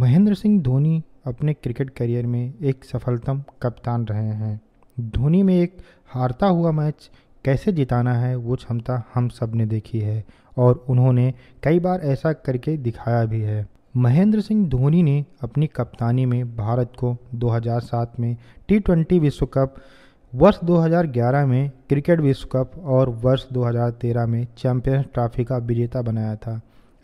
महेंद्र सिंह धोनी अपने cricket career में एक सफलतम कप्तान रहे हैं धोनी में एक हारता हुआ मैच कैसे जिताना है वो क्षमता हम सब ने देखी है और उन्होंने कई बार ऐसा करके दिखाया भी है महेंद्र सिंह धोनी ने अपनी कप्तानी में भारत को 2007 में टी ट्वेंटी विश्व कप वर्ष 2011 में क्रिकेट विश्व कप और वर्ष 2013 में चैंपियंस ट्रॉफी का विजेता बनाया था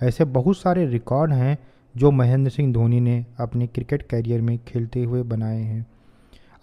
ऐसे बहुत सारे रिकॉर्ड हैं जो महेंद्र सिंह धोनी ने अपने क्रिकेट कैरियर में खेलते हुए बनाए हैं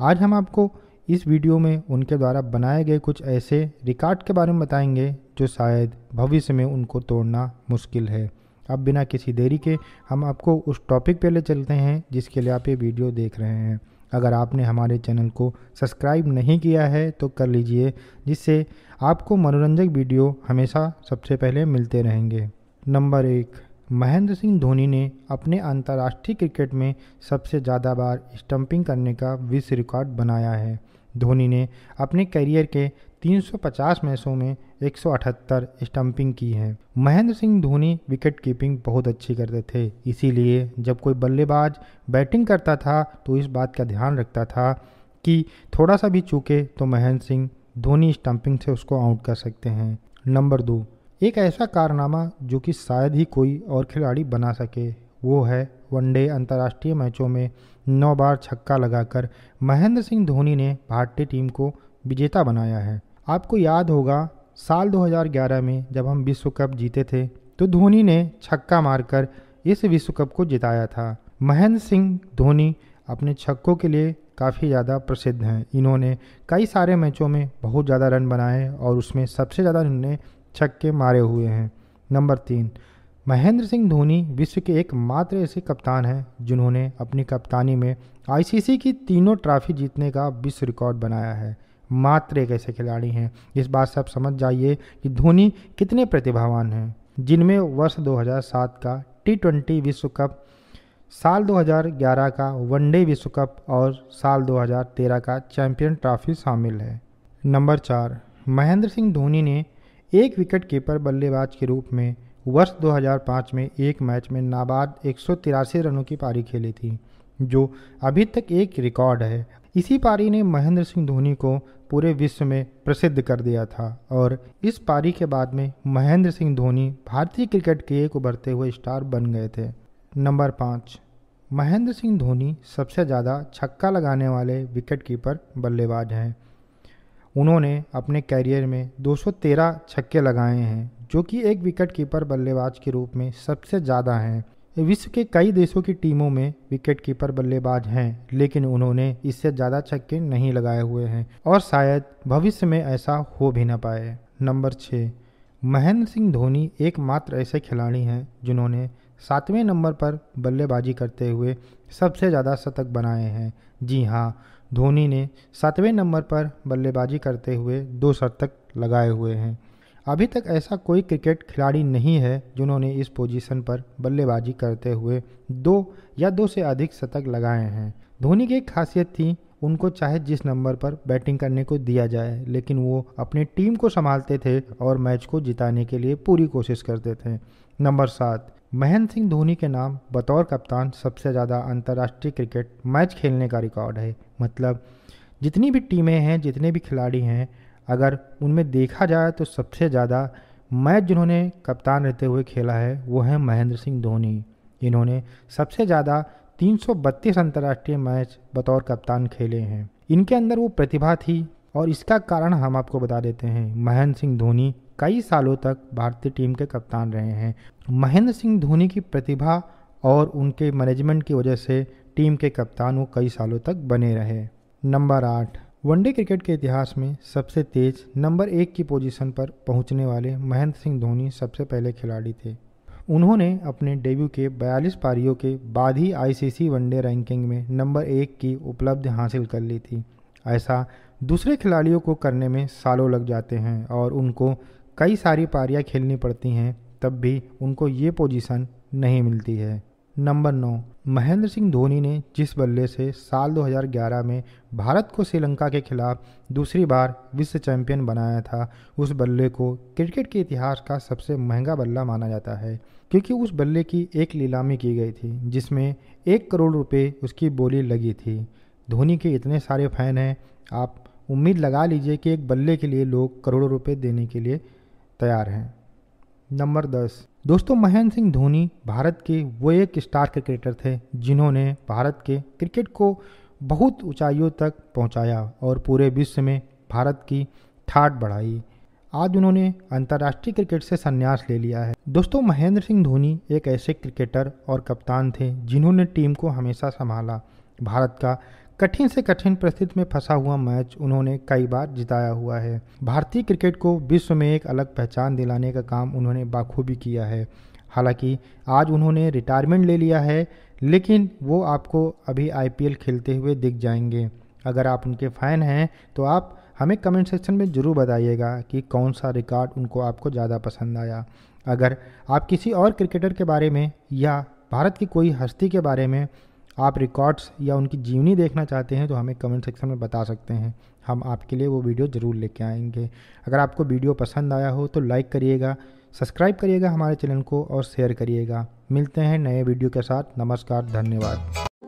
आज हम आपको इस वीडियो में उनके द्वारा बनाए गए कुछ ऐसे रिकॉर्ड के बारे में बताएंगे जो शायद भविष्य में उनको तोड़ना मुश्किल है अब बिना किसी देरी के हम आपको उस टॉपिक पे ले चलते हैं जिसके लिए आप ये वीडियो देख रहे हैं अगर आपने हमारे चैनल को सब्सक्राइब नहीं किया है तो कर लीजिए जिससे आपको मनोरंजक वीडियो हमेशा सबसे पहले मिलते रहेंगे नंबर एक महेंद्र सिंह धोनी ने अपने अंतर्राष्ट्रीय क्रिकेट में सबसे ज़्यादा बार स्टंपिंग करने का विश्व रिकॉर्ड बनाया है धोनी ने अपने करियर के 350 मैचों में 178 स्टंपिंग की है महेंद्र सिंह धोनी विकेट कीपिंग बहुत अच्छी करते थे इसीलिए जब कोई बल्लेबाज बैटिंग करता था तो इस बात का ध्यान रखता था कि थोड़ा सा भी चूके तो महेंद्र सिंह धोनी स्टंपिंग से उसको आउट कर सकते हैं नंबर दो एक ऐसा कारनामा जो कि शायद ही कोई और खिलाड़ी बना सके वो है वनडे अंतर्राष्ट्रीय मैचों में नौ बार छक्का लगाकर महेंद्र सिंह धोनी ने भारतीय टीम को विजेता बनाया है आपको याद होगा साल 2011 में जब हम विश्व कप जीते थे तो धोनी ने छक्का मारकर इस विश्व कप को जिताया था महेंद्र सिंह धोनी अपने छक्कों के लिए काफ़ी ज़्यादा प्रसिद्ध हैं इन्होंने कई सारे मैचों में बहुत ज़्यादा रन बनाए और उसमें सबसे ज़्यादा इन्होंने छक्के मारे हुए हैं नंबर तीन महेंद्र सिंह धोनी विश्व के एकमात्र ऐसे कप्तान हैं जिन्होंने अपनी कप्तानी में आईसीसी की तीनों ट्रॉफी जीतने का विश्व रिकॉर्ड बनाया है मात्र एक ऐसे खिलाड़ी हैं इस बात से आप समझ जाइए कि धोनी कितने प्रतिभावान हैं जिनमें वर्ष 2007 का टी ट्वेंटी विश्व कप साल 2011 का वनडे विश्व कप और साल 2013 का चैंपियन ट्रॉफी शामिल है नंबर चार महेंद्र सिंह धोनी ने एक विकेट कीपर बल्लेबाज के रूप में वर्ष 2005 में एक मैच में नाबाद एक रनों की पारी खेली थी जो अभी तक एक रिकॉर्ड है इसी पारी ने महेंद्र सिंह धोनी को पूरे विश्व में प्रसिद्ध कर दिया था और इस पारी के बाद में महेंद्र सिंह धोनी भारतीय क्रिकेट के एक उभरते हुए स्टार बन गए थे नंबर पाँच महेंद्र सिंह धोनी सबसे ज़्यादा छक्का लगाने वाले विकेट कीपर बल्लेबाज हैं उन्होंने अपने कैरियर में 213 छक्के लगाए हैं जो कि एक विकेट कीपर बल्लेबाज के रूप में सबसे ज़्यादा हैं विश्व के कई देशों की टीमों में विकेट कीपर बल्लेबाज हैं लेकिन उन्होंने इससे ज़्यादा छक्के नहीं लगाए हुए हैं और शायद भविष्य में ऐसा हो भी ना पाए नंबर छः महेंद्र सिंह धोनी एकमात्र ऐसे खिलाड़ी हैं जिन्होंने सातवें नंबर पर बल्लेबाजी करते हुए सबसे ज़्यादा शतक बनाए हैं जी हाँ धोनी ने सातवें नंबर पर बल्लेबाजी करते हुए दो शतक लगाए हुए हैं अभी तक ऐसा कोई क्रिकेट खिलाड़ी नहीं है जिन्होंने इस पोजीशन पर बल्लेबाजी करते हुए दो या दो से अधिक शतक लगाए हैं धोनी की एक खासियत थी उनको चाहे जिस नंबर पर बैटिंग करने को दिया जाए लेकिन वो अपनी टीम को संभालते थे और मैच को जिताने के लिए पूरी कोशिश करते थे नंबर सात महेंद्र सिंह धोनी के नाम बतौर कप्तान सबसे ज़्यादा अंतर्राष्ट्रीय क्रिकेट मैच खेलने का रिकॉर्ड है मतलब जितनी भी टीमें हैं जितने भी खिलाड़ी हैं अगर उनमें देखा जाए तो सबसे ज़्यादा मैच जिन्होंने कप्तान रहते हुए खेला है वो है महेंद्र सिंह धोनी इन्होंने सबसे ज़्यादा 332 अंतर्राष्ट्रीय मैच बतौर कप्तान खेले हैं इनके अंदर वो प्रतिभा थी और इसका कारण हम आपको बता देते हैं महेंद्र सिंह धोनी कई सालों तक भारतीय टीम के कप्तान रहे हैं महेंद्र सिंह धोनी की प्रतिभा और उनके मैनेजमेंट की वजह से टीम के कप्तान वो कई सालों तक बने रहे नंबर आठ वनडे क्रिकेट के इतिहास में सबसे तेज नंबर एक की पोजीशन पर पहुंचने वाले महेंद्र सिंह धोनी सबसे पहले खिलाड़ी थे उन्होंने अपने डेब्यू के 42 पारियों के बाद ही आईसीसी वनडे रैंकिंग में नंबर एक की उपलब्धि हासिल कर ली थी ऐसा दूसरे खिलाड़ियों को करने में सालों लग जाते हैं और उनको कई सारी पारियाँ खेलनी पड़ती हैं तब भी उनको ये पोजीशन नहीं मिलती है नंबर नौ महेंद्र सिंह धोनी ने जिस बल्ले से साल 2011 में भारत को श्रीलंका के खिलाफ दूसरी बार विश्व चैंपियन बनाया था उस बल्ले को क्रिकेट के इतिहास का सबसे महंगा बल्ला माना जाता है क्योंकि उस बल्ले की एक लीलामी की गई थी जिसमें एक करोड़ रुपए उसकी बोली लगी थी धोनी के इतने सारे फैन हैं आप उम्मीद लगा लीजिए कि एक बल्ले के लिए लोग करोड़ों रुपये देने के लिए तैयार हैं नंबर दस दोस्तों महेंद्र सिंह धोनी भारत के वो एक स्टार क्रिकेटर थे जिन्होंने भारत के क्रिकेट को बहुत ऊंचाइयों तक पहुंचाया और पूरे विश्व में भारत की ठाट बढ़ाई आज उन्होंने अंतर्राष्ट्रीय क्रिकेट से संन्यास ले लिया है दोस्तों महेंद्र सिंह धोनी एक ऐसे क्रिकेटर और कप्तान थे जिन्होंने टीम को हमेशा संभाला भारत का कठिन से कठिन परिस्थिति में फंसा हुआ मैच उन्होंने कई बार जिताया हुआ है भारतीय क्रिकेट को विश्व में एक अलग पहचान दिलाने का काम उन्होंने बाखूबी किया है हालांकि आज उन्होंने रिटायरमेंट ले लिया है लेकिन वो आपको अभी आईपीएल खेलते हुए दिख जाएंगे अगर आप उनके फ़ैन हैं तो आप हमें कमेंट सेक्शन में ज़रूर बताइएगा कि कौन सा रिकॉर्ड उनको आपको ज़्यादा पसंद आया अगर आप किसी और क्रिकेटर के बारे में या भारत की कोई हस्ती के बारे में आप रिकॉर्ड्स या उनकी जीवनी देखना चाहते हैं तो हमें कमेंट सेक्शन में बता सकते हैं हम आपके लिए वो वीडियो ज़रूर लेके आएंगे अगर आपको वीडियो पसंद आया हो तो लाइक करिएगा सब्सक्राइब करिएगा हमारे चैनल को और शेयर करिएगा मिलते हैं नए वीडियो के साथ नमस्कार धन्यवाद